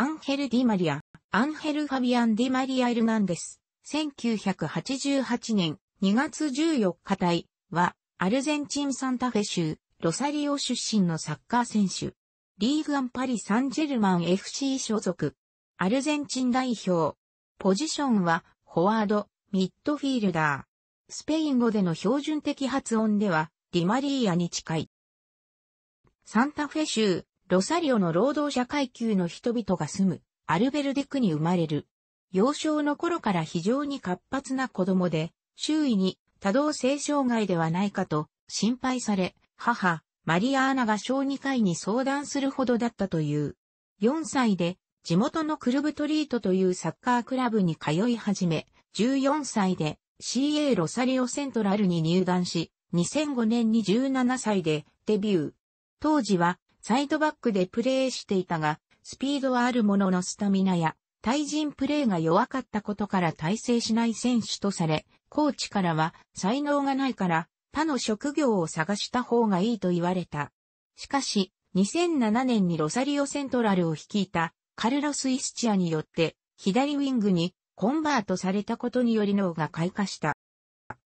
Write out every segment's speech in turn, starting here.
アンヘル・ディマリア、アンヘル・ファビアン・ディマリア・エルナンデス、1988年2月14日隊は、アルゼンチン・サンタフェ州、ロサリオ出身のサッカー選手。リーグアンパリ・サンジェルマン FC 所属。アルゼンチン代表。ポジションは、フォワード、ミッドフィールダー。スペイン語での標準的発音では、ディマリーアに近い。サンタフェ州、ロサリオの労働者階級の人々が住むアルベルデクに生まれる。幼少の頃から非常に活発な子供で、周囲に多動性障害ではないかと心配され、母、マリアーナが小児科医に相談するほどだったという。4歳で地元のクルブトリートというサッカークラブに通い始め、14歳で CA ロサリオセントラルに入団し、2005年に17歳でデビュー。当時はサイドバックでプレーしていたが、スピードはあるもののスタミナや、対人プレーが弱かったことから体制しない選手とされ、コーチからは才能がないから他の職業を探した方がいいと言われた。しかし、2007年にロサリオセントラルを率いたカルロス・イスチアによって左ウィングにコンバートされたことにより脳が開花した。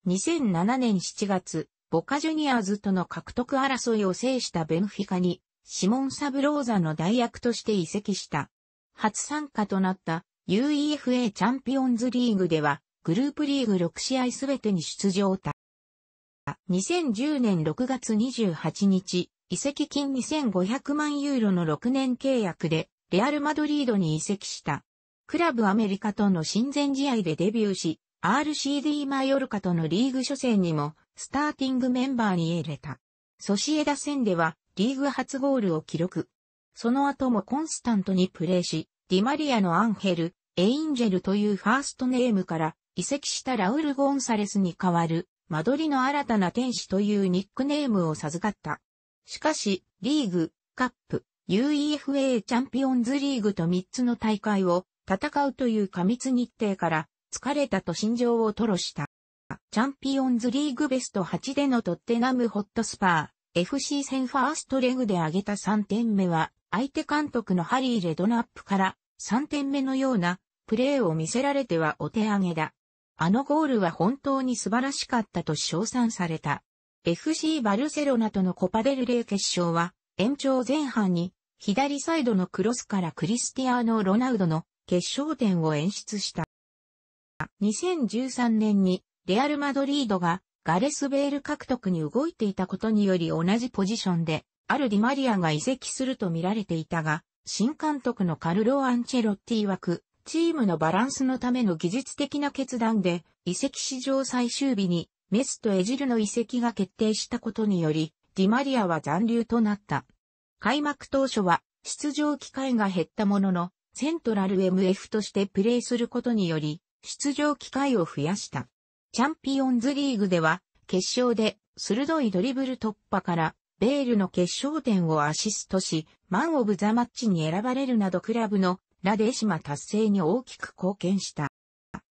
2007年7月、ボカジュニアーズとの獲得争いを制したベンフィカにシモン・サブローザの代役として移籍した。初参加となった UEFA チャンピオンズリーグでは、グループリーグ6試合すべてに出場た。2010年6月28日、移籍金2500万ユーロの6年契約で、レアル・マドリードに移籍した。クラブアメリカとの親善試合でデビューし、RCD マヨルカとのリーグ初戦にも、スターティングメンバーに入れた。ソシエダ戦では、リーグ初ゴールを記録。その後もコンスタントにプレーし、ディマリアのアンヘル、エインジェルというファーストネームから移籍したラウル・ゴンサレスに代わる、間取りの新たな天使というニックネームを授かった。しかし、リーグ、カップ、UEFA チャンピオンズリーグと3つの大会を戦うという過密日程から疲れたと心情を吐露した。チャンピオンズリーグベスト8でのトッテナムホットスパー、FC 戦ファーストレグで挙げた3点目は、相手監督のハリー・レドナップから3点目のようなプレーを見せられてはお手上げだ。あのゴールは本当に素晴らしかったと称賛された。FC バルセロナとのコパデルレー決勝は、延長前半に、左サイドのクロスからクリスティアーノ・ロナウドの決勝点を演出した。2013年に、レアル・マドリードがガレス・ベール獲得に動いていたことにより同じポジションで、あるディマリアが移籍すると見られていたが、新監督のカルロ・アンチェロッティ枠、チームのバランスのための技術的な決断で、移籍史上最終日に、メスとエジルの移籍が決定したことにより、ディマリアは残留となった。開幕当初は、出場機会が減ったものの、セントラル MF としてプレーすることにより、出場機会を増やした。チャンピオンズリーグでは、決勝で鋭いドリブル突破から、ベールの決勝点をアシストし、マンオブザマッチに選ばれるなどクラブのラデシマ達成に大きく貢献した。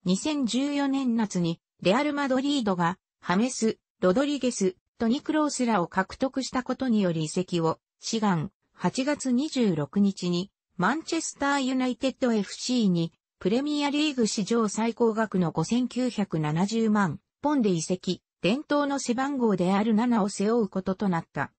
2014年夏に、レアル・マドリードが、ハメス、ロドリゲス、トニクロースらを獲得したことにより移籍を、志願、8月26日に、マンチェスター・ユナイテッド FC にプレミアリーグ史上最高額の5970万ポンで移籍、伝統の背番号である7を背負うこととなった。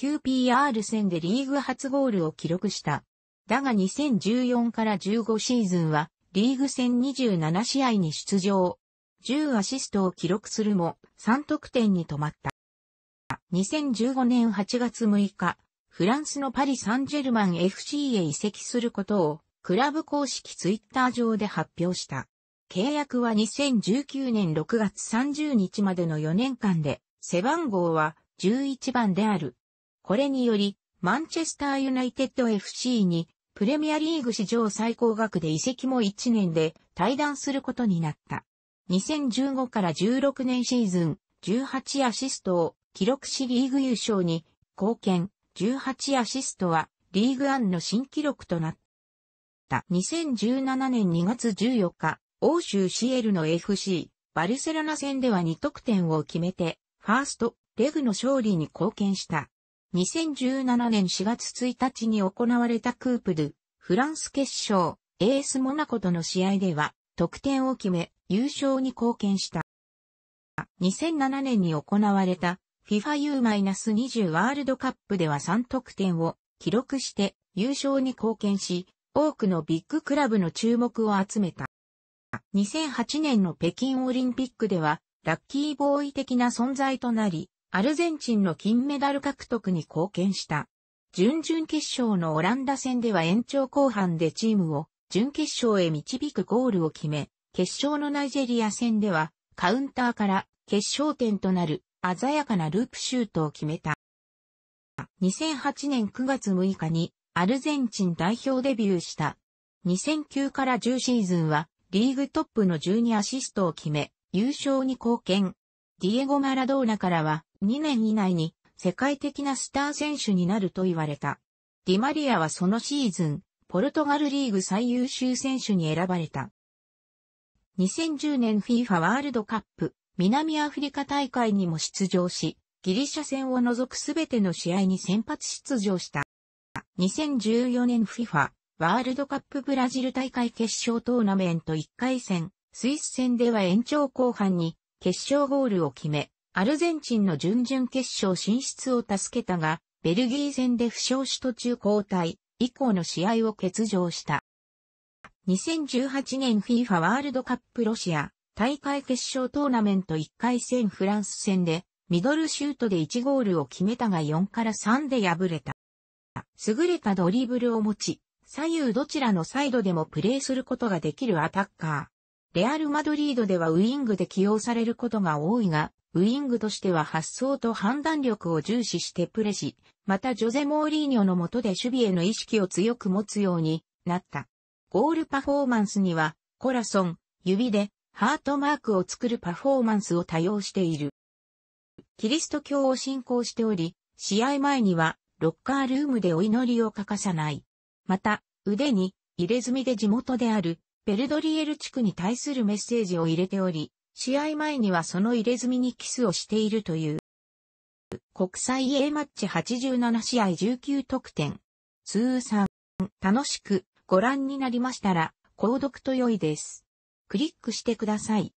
QPR 戦でリーグ初ゴールを記録した。だが2014から15シーズンは、リーグ戦27試合に出場。10アシストを記録するも、3得点に止まった。2015年8月6日、フランスのパリ・サンジェルマン FC へ移籍することをクラブ公式ツイッター上で発表した。契約は2019年6月30日までの4年間で、背番号は11番である。これにより、マンチェスターユナイテッド FC に、プレミアリーグ史上最高額で移籍も1年で退団することになった。2015から16年シーズン、18アシストを記録しリーグ優勝に貢献、18アシストはリーグアンの新記録となった。。2017年2月14日、欧州シエルの FC、バルセロナ戦では2得点を決めて、ファースト、レグの勝利に貢献した。2017年4月1日に行われたクープドゥ、フランス決勝、エースモナコとの試合では、得点を決め、優勝に貢献した。2007年に行われた FIFAU-20 ワールドカップでは3得点を記録して優勝に貢献し、多くのビッグクラブの注目を集めた。2008年の北京オリンピックでは、ラッキーボーイ的な存在となり、アルゼンチンの金メダル獲得に貢献した。準々決勝のオランダ戦では延長後半でチームを準決勝へ導くゴールを決め、決勝のナイジェリア戦ではカウンターから決勝点となる鮮やかなループシュートを決めた。2008年9月6日にアルゼンチン代表デビューした。2009から10シーズンは、リーグトップの12アシストを決め、優勝に貢献。ディエゴ・マラドーナからは、2年以内に世界的なスター選手になると言われた。ディマリアはそのシーズン、ポルトガルリーグ最優秀選手に選ばれた。2010年 FIFA ワールドカップ南アフリカ大会にも出場し、ギリシャ戦を除くすべての試合に先発出場した。2014年 FIFA ワールドカップブラジル大会決勝トーナメント1回戦、スイス戦では延長後半に決勝ゴールを決め、アルゼンチンの準々決勝進出を助けたが、ベルギー戦で負傷し途中交代以降の試合を欠場した。2018年 FIFA ワールドカップロシア大会決勝トーナメント1回戦フランス戦でミドルシュートで1ゴールを決めたが4から3で敗れた。優れたドリブルを持ち、左右どちらのサイドでもプレーすることができるアタッカー。レアル・マドリードではウイングで起用されることが多いが、ウイングとしては発想と判断力を重視してプレし、またジョゼ・モーリーニョの下で守備への意識を強く持つようになった。ゴールパフォーマンスには、コラソン、指で、ハートマークを作るパフォーマンスを多用している。キリスト教を信仰しており、試合前にはロッカールームでお祈りを欠かさない。また、腕に入れ墨で地元であるペルドリエル地区に対するメッセージを入れており、試合前にはその入れ墨にキスをしているという。国際 A マッチ87試合19得点。通算、楽しくご覧になりましたら、購読と良いです。クリックしてください。